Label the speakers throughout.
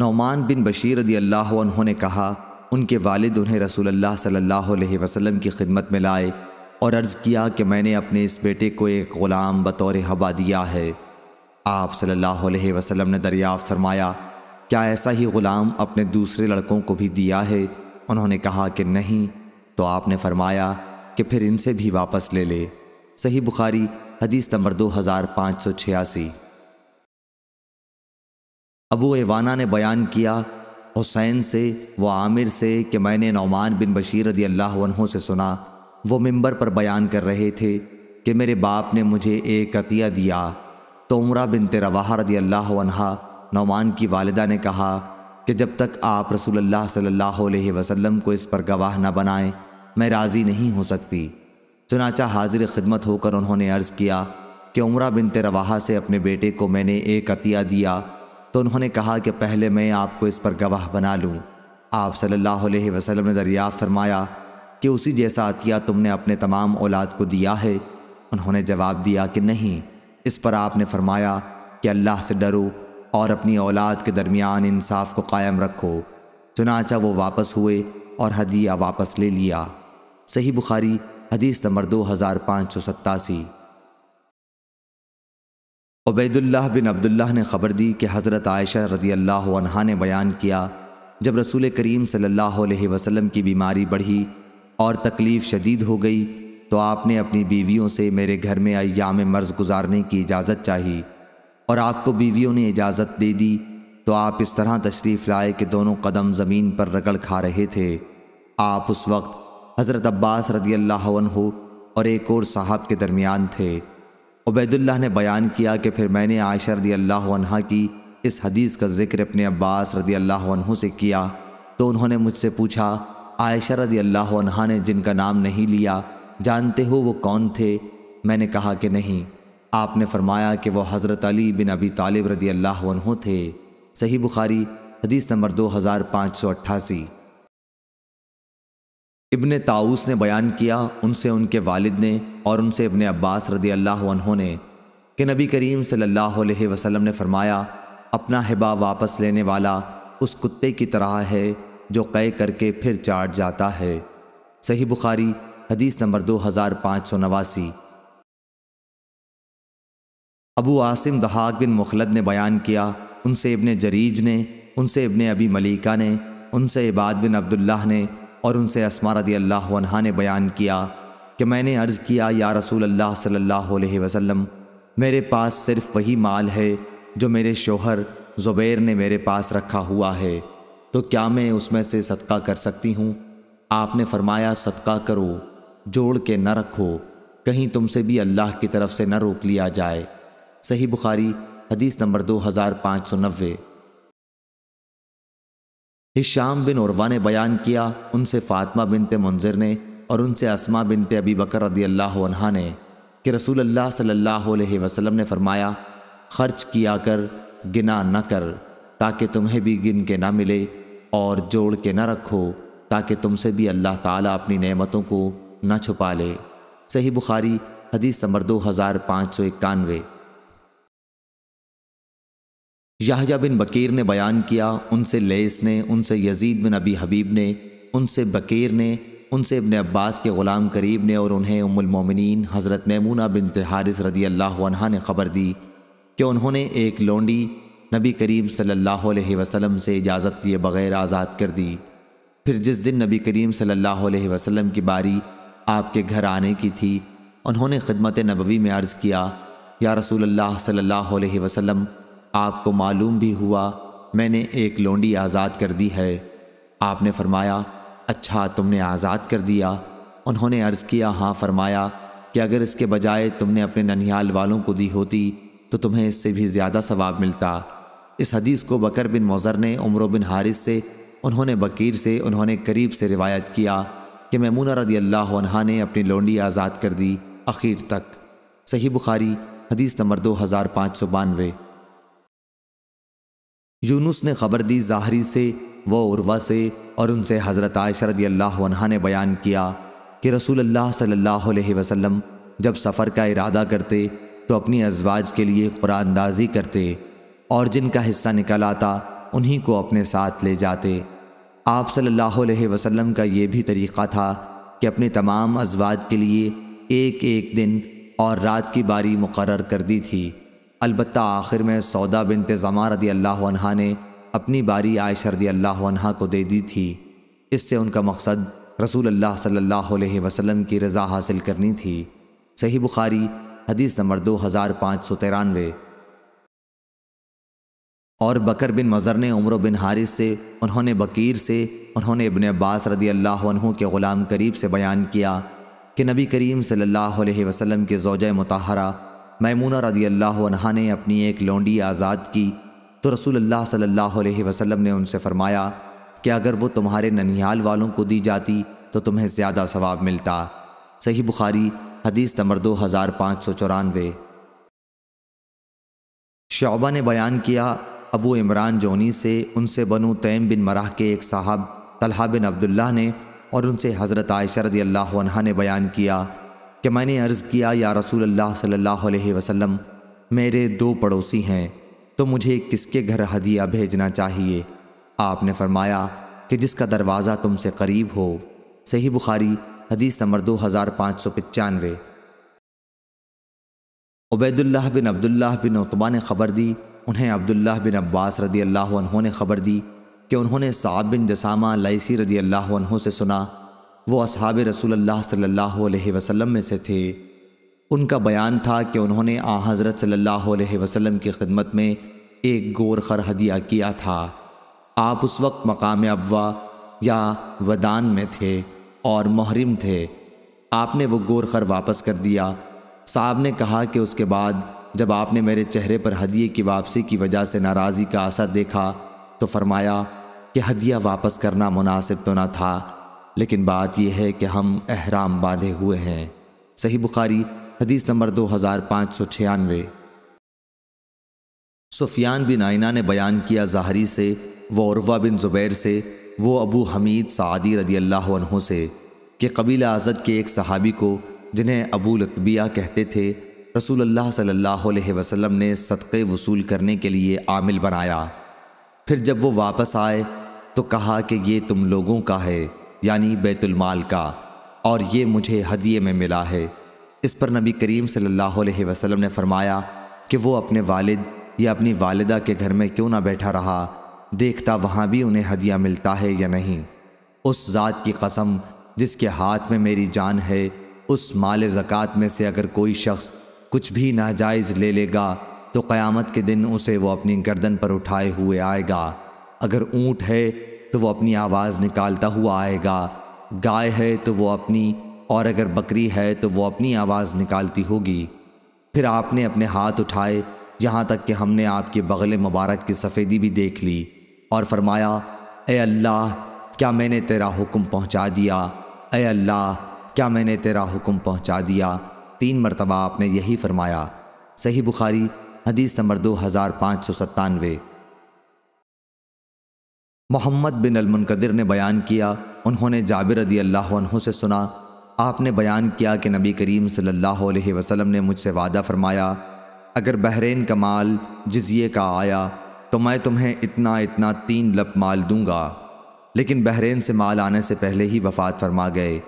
Speaker 1: नौमान बिन बशीर रदी अल्लाह उन्होंने कहा उनके वालिद उन्हें अल्लाह सल्लल्लाहु अलैहि वसल्लम की खिदमत में लाए और अर्ज़ किया कि मैंने अपने इस बेटे को एक ग़ुलाम बतौर हबा दिया है आप सल्लल्लाहु अलैहि वसल्लम ने दरियाफ़ फरमाया क्या ऐसा ही ग़ुलाम अपने दूसरे लड़कों को भी दिया है उन्होंने कहा कि नहीं तो आपने फरमाया कि फिर इनसे भी वापस ले ले सही बुखारी हदीस नंबर दो हज़ार पाँच सौ छियासी अबू एवाना ने बयान किया हुसैन से व आमिर से कि मैंने नौमान बिन बशीर रदी अल्लाह से सुना वो मिंबर पर बयान कर रहे थे कि मेरे बाप ने मुझे एक अतिया दिया तो उम्र बिन तरवाह रदी अल्लाह नौमान की वालदा ने कहा कि जब तक आप रसूलुल्लाह सल्लल्लाहु अलैहि वसल्लम को इस पर गवाह न बनाएं मैं राज़ी नहीं हो सकती चुनाचा हाजिर खिदमत होकर उन्होंने अर्ज़ किया कि उम्र बिन तरवाहा से अपने बेटे को मैंने एक अतिया दिया तो उन्होंने कहा कि पहले मैं आपको इस पर गवाह बना लूँ आप सल्लल्लाहु अलैहि वसल्लम ने दरिया फरमाया कि उसी जैसा अतिया तुमने अपने तमाम औलाद को दिया है उन्होंने जवाब दिया कि नहीं इस पर आपने फरमाया कि अल्लाह से डरो और अपनी औलाद के दरमियान इंसाफ को कायम रखो चुनाचा वो वापस हुए और हदिया वापस ले लिया सही बुखारी हदीस नंबर दो हज़ार पाँच सौ सत्तासी उबैदुल्लाह बिन अब्दुल्लाह ने ख़बर दी कि हज़रत आयशा रज़ी अल्लाह अनहा ने बयान किया जब रसूल करीम सल्लल्लाहु अलैहि वसल्लम की बीमारी बढ़ी और तकलीफ़ शदीद हो गई तो आपने अपनी बीवियों से मेरे घर में अयाम मर्ज गुजारने की इजाज़त चाही और आपको बीवियों ने इजाज़त दे दी तो आप इस तरह तशरीफ़ लाए कि दोनों कदम ज़मीन पर रगड़ खा रहे थे आप उस वक्त हज़रत अब्बास रदी अल्लाह और एक और साहब के दरमियान थे उबैदुल्ला ने बयान किया कि फिर मैंने आयशा रदी अल्लाह की इस हदीस का जिक्र अपने अब्बास रदी अल्लाह से किया तो उन्होंने मुझसे पूछा आयशा रदी अल्लाह ने जिनका नाम नहीं लिया जानते हो वो कौन थे मैंने कहा कि नहीं आपने फरमाया कि वह हज़रत अली बिन अबी तालिब रदी अल्लाह थे सही बुखारी हदीस नंबर दो हज़ार पाँच सौ अट्ठासी इबन ताउस ने बयान किया उनसे उनके वालिद ने और उनसे इबन अब्बास रदी अल्लाह ने कि नबी करीम सल्लल्लाहु अलैहि वसल्लम ने फरमाया अपना हिबा वापस लेने वाला उस कुत्ते की तरह है जो कै करके फिर चाट जाता है सही बुखारी हदीस नंबर दो हज़ार पाँच सौ नवासी अबू आसिम दहाक बिन मुखलद ने बयान किया उनसे इबन जरीज ने उनसे इबन अबी मलिका ने उनसे इबाद बिन अब्दुल्लाह ने और उनसे असमा रदी अल्लाह ने बयान किया कि मैंने अर्ज़ किया या रसूल अल्लाह सल्लल्लाहु अलैहि वसल्लम मेरे पास सिर्फ़ वही माल है जो मेरे शोहर ज़ुबैर ने मेरे पास रखा हुआ है तो क्या मैं उसमें से सदका कर सकती हूँ आपने फरमाया सदका करो जोड़ के न रखो कहीं तुमसे भी अल्लाह की तरफ से न रोक लिया जाए सही बुखारी हदीस नंबर दो हज़ार पाँच सौ नब्बे हिशाम बिन उर्वा ने बयान किया उनसे फ़ातमा बिनते मुंजिर ने और उनसे असमा बिनते अबी बकर रदी अल्लाह ने कि रसूल अल्लाह सल्लल्लाहु अलैहि वसल्लम ने फरमाया खर्च किया कर गिना न कर ताकि तुम्हें भी गिन के ना मिले और जोड़ के न रखो ताकि तुमसे भी अल्लाह ताला अपनी नेमतों को न छुपा ले सही बुखारी हदीस नंबर दो हज़ार पाँच सौ इक्यानवे याहया बिन बकीर ने बयान किया उनसे लेस ने उनसे यजीद बिन अबी हबीब ने उनसे बकीर ने उनसे इबन अब्बास के ग़ुलाम करीब ने और उन्हें मोमिनीन हज़रत मैमूना बिन तिहारिस रदी अल्लाह ने ख़बर दी कि उन्होंने एक लोंडी नबी करीम सल्लल्लाहु अलैहि वसल्लम से इजाज़त दिए बग़ैर आज़ाद कर दी फिर जिस दिन नबी करीम सल्लल्लाहु अलैहि वसल्लम की बारी आपके घर आने की थी उन्होंने खिदमत नबवी में अर्ज़ किया या रसूल अल्लाह सल्लल्लाहु अलैहि वसल्लम आपको मालूम भी हुआ मैंने एक लोंडी आज़ाद कर दी है आपने फरमाया अच्छा तुमने आज़ाद कर दिया उन्होंने अर्ज़ किया हाँ फरमाया कि अगर इसके बजाय तुमने अपने ननिहाल वालों को दी होती तो तुम्हें इससे भी ज़्यादा सवाब मिलता इस हदीस को बकर बिन मौज़र ने उम्र बिन हारिस से उन्होंने बकीर से उन्होंने करीब से रिवायत किया कि मैमूना रदी अल्लाह ने अपनी लोंडी आज़ाद कर दी आखिर तक सही बुखारी हदीस नंबर दो हज़ार पाँच सौ बानवे यूनुस ने खबर दी ज़ाहरी से व उर्वा से और उनसे हज़रत आयशरदी अल्लाह ने बयान किया कि रसूल अल्लाह सल्लल्लाहु अलैहि वसल्लम जब सफ़र का इरादा करते तो अपनी अजवाज के लिए क़ुरानंदाजी करते और जिनका हिस्सा निकल आता उन्हीं को अपने साथ ले जाते आप सल्लल्लाहु अलैहि वसल्लम का ये भी तरीक़ा था कि अपने तमाम अजवाज के लिए एक एक दिन और रात की बारी मुकर कर दी थी अलबत् आखिर में सौदा बिनते ज़मा रदी अल्लाह ने अपनी बारी आयश रदी अल्लाह को दे दी थी इससे उनका मकसद रसूल अल्लाह सल्लल्लाहु अलैहि वसल्लम की रज़ा हासिल करनी थी सही बुखारी हदीस नंबर दो हज़ार पाँच सौ तिरानवे और बकर बिन मज़र ने उम्र बिन हारिस से उन्होंने बकीर से उन्होंने इबन अब्बास रदी अल्लाह के ग़ुलाम करीब से बयान किया कि नबी करीम सल्लल्लाहु अलैहि वसल्लम के जोज मतहरा मैमूना रदी अल्लाह ने अपनी एक लोंडी आज़ाद की तो रसूल अल्लाह सल्लल्लाहु अलैहि वसल्लम ने उनसे फ़रमाया कि अगर वो तुम्हारे ननिहाल वालों को दी जाती तो तुम्हें ज़्यादा सवाब मिलता सही बुखारी हदीस नंबर दो हज़ार पाँच सौ चौरानवे शोबा ने बयान किया अबू इमरान जोनी से उनसे बनु तैम बिन मराह के एक साहब तलहा बिन अब्दुल्ला ने और उनसे हज़रत आयशरदी अल्लाह ने बयान किया कि मैंने अर्ज़ किया या रसूल अल्लाह सल्लल्लाहु अलैहि वसल्लम मेरे दो पड़ोसी हैं तो मुझे किसके घर हदिया भेजना चाहिए आपने फरमाया कि जिसका दरवाज़ा तुमसे करीब हो सही बुखारी हदीस नंबर दो हज़ार पाँच सौ पचानवे उबैदुल्लाह बिन अब्दुल्लाह बिन उतबा ने ख़बर दी उन्हें अब्दुल्लाह बिन अब्बास रदी अल्लाह ने ख़बर दी कि उन्होंने साब बिन जसामा लईसी रदी अल्लाह से सुना वो असहाब रसूल अल्लाह सल्लल्लाहु वसल्लम में से थे उनका बयान था कि उन्होंने आ हज़रत सल्लल्लाहु अलैहि वसल्लम की खिदमत में एक गोरखर हदिया किया था आप उस वक्त मकाम अबवा या वदान में थे और महरम थे आपने वो गोरखर वापस कर दिया साहब ने कहा कि उसके बाद जब आपने मेरे चेहरे पर हदिये की वापसी की वजह से नाराज़ी का असर देखा तो फरमाया कि हदिया वापस करना मुनासिब तो ना था लेकिन बात यह है कि हम अहराम बांधे हुए हैं सही बुखारी हदीस नंबर दो हज़ार पाँच सौ छियानवे सुफियान बिन आइना ने बयान किया ज़ाहरी से वो उर्वा बिन ज़ुबैर से वो अबू हमीद सादी रदी अल्लाह से कि कबीला आज़द के एक सहाबी को जिन्हें अबू लतबिया कहते थे रसूल अल्लाह सल्लल्लाहु अलैहि वसल्लम ने सदक़े वसूल करने के लिए आमिल बनाया फिर जब वो वापस आए तो कहा कि ये तुम लोगों का है यानी बैतुलमाल का और ये मुझे हदिये में मिला है इस पर नबी करीम सल्लल्लाहु अलैहि वसल्लम ने फरमाया कि वो अपने वालिद या अपनी वालदा के घर में क्यों ना बैठा रहा देखता वहाँ भी उन्हें हदिया मिलता है या नहीं उस ज़ात की कसम जिसके हाथ में मेरी जान है उस माल ज़क़़त में से अगर कोई शख्स कुछ भी नाजायज़ ले लेगा तो क़यामत के दिन उसे वो अपनी गर्दन पर उठाए हुए आएगा अगर ऊँट है तो वो अपनी आवाज़ निकालता हुआ आएगा गाय है तो वो अपनी और अगर बकरी है तो वो अपनी आवाज़ निकालती होगी फिर आपने अपने हाथ उठाए यहाँ तक कि हमने आपके बगल मुबारक की सफ़ेदी भी देख ली और फरमाया ए अल्लाह क्या मैंने तेरा हुक्म पहुँचा दिया ए अल्लाह क्या मैंने तेरा हुक्म पहुँचा दिया तीन मरतबा आपने यही फरमाया सही बुखारी हदीस नंबर दो हज़ार पाँच सौ सत्तानवे मोहम्मद बिन अलमुनकदिर ने बयान किया उन्होंने जाबिर रदी अल्लाह से सुना आपने बयान किया कि नबी करीम सल्लल्लाहु अलैहि वसल्लम ने मुझसे वादा फरमाया अगर बहरीन का माल जजिए का आया तो मैं तुम्हें इतना इतना तीन लप माल दूंगा लेकिन बहरीन से माल आने से पहले ही वफात फरमा गए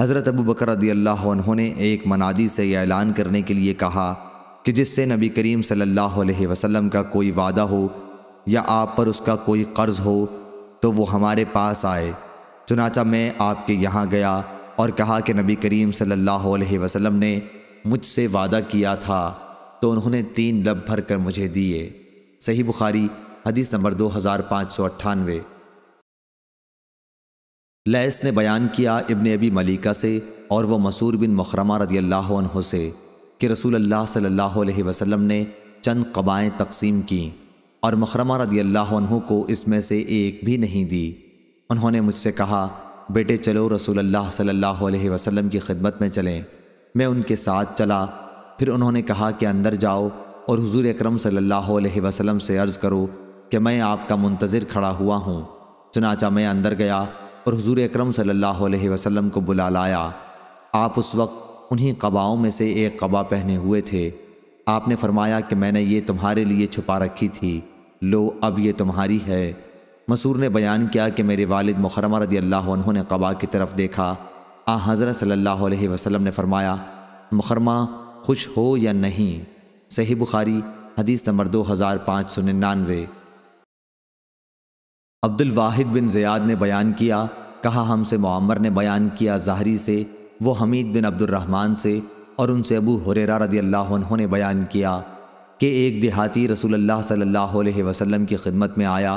Speaker 1: हज़रत अबू बकर रदी अल्लाह ने एक मनादी से यह ऐलान करने के लिए कहा कि जिससे नबी करीम सल्लल्लाहु अलैहि वसल्लम का कोई वादा हो या आप पर उसका कोई कर्ज़ हो तो वो हमारे पास आए चुनाचा मैं आपके यहाँ गया और कहा कि नबी करीम सल्लल्लाहु अलैहि वसल्लम ने मुझसे वादा किया था तो उन्होंने तीन लब भर कर मुझे दिए सही बुखारी हदीस नंबर दो हज़ार पाँच सौ अट्ठानवे लैस ने बयान किया इब्ने अबी मलिका से और वह मसूर बिन मुखरमा रदी अल्लाह से कि रसूल अल्लाह सल्लल्लाहु अलैहि वसल्लम ने चंद कबाएँ तकसीम कीं और मुखरमा रदी अल्लाह को इसमें से एक भी नहीं दी उन्होंने मुझसे कहा बेटे चलो रसूल अल्लाह सल्लल्लाहु अलैहि वसल्लम की खिदमत में चलें मैं उनके साथ चला फिर उन्होंने कहा कि अंदर जाओ और हुजूर अकरम सल्लल्लाहु अलैहि वसल्लम से अर्ज़ करो कि मैं आपका मुंतज़िर खड़ा हुआ हूँ चुनाचा मैं अंदर गया और हुजूर अकरम सल्लल्लाहु अलैहि वसल्लम को बुला लाया आप उस वक्त उन्हीं कबाओं में से एक कबा पहने हुए थे आपने फरमाया कि मैंने ये तुम्हारे लिए छुपा रखी थी लो अब ये तुम्हारी है मसूर ने बयान किया कि मेरे वालिद मुखरमा रदी अल्लाह उन्होंने कबा की तरफ देखा आ हज़रत सल्लल्लाहु अलैहि वसल्लम ने फरमाया मुखरमा खुश हो या नहीं सही बुखारी हदीस नंबर दो हज़ार पाँच सौ निन्यानवे अब्दुल वाहिद बिन जयाद ने बयान किया कहा हमसे मामर ने बयान किया ज़ाहरी से वो हमीद बिन अब्दुलरहमान से और उनसे अबू हुरेरा रदी अल्लाह उन्होंने बयान किया कि एक देहाती रसूलुल्लाह सल्लल्लाहु अलैहि वसल्लम की खिदमत में आया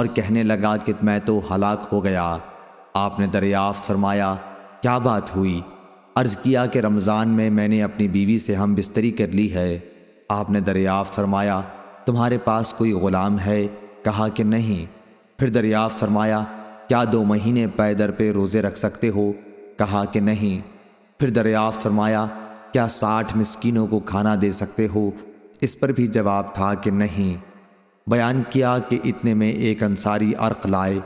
Speaker 1: और कहने लगा कि मैं तो हलाक हो गया आपने दरियाफ़ फरमाया क्या बात हुई अर्ज़ किया कि रमज़ान में मैंने अपनी बीवी से हम बिस्तरी कर ली है आपने दरियाफ़ फरमाया तुम्हारे पास कोई ग़ुलाम है कहा कि नहीं फिर दरियाफ़ फरमाया क्या दो महीने पैदर पे रोज़े रख सकते हो कहा कि नहीं फिर दरियाफ़ फरमाया क्या साठ मिस्कीनों को खाना दे सकते हो इस पर भी जवाब था कि नहीं बयान किया कि इतने में एक अंसारी अर्क लाए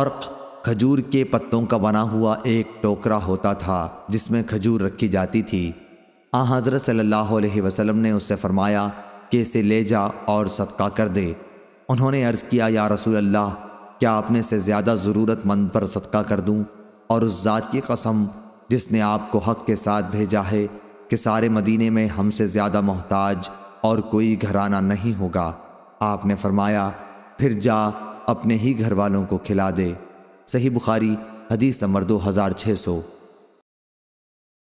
Speaker 1: अर्क खजूर के पत्तों का बना हुआ एक टोकरा होता था जिसमें खजूर रखी जाती थी आ हज़रत सल्लल्लाहु अलैहि वसल्लम ने उससे फरमाया कि इसे ले जा और सदका कर दे उन्होंने अर्ज़ किया या रसूल अल्लाह क्या आपने से ज़्यादा ज़रूरतमंद पर सदका कर दूँ और उस ज़ात की कसम जिसने आपको हक के साथ भेजा है कि सारे मदीने में हमसे ज़्यादा मोहताज और कोई घराना नहीं होगा आपने फरमाया फिर जा अपने ही घर वालों को खिला दे सही बुखारी हदीस नंबर दो हज़ार छः सौ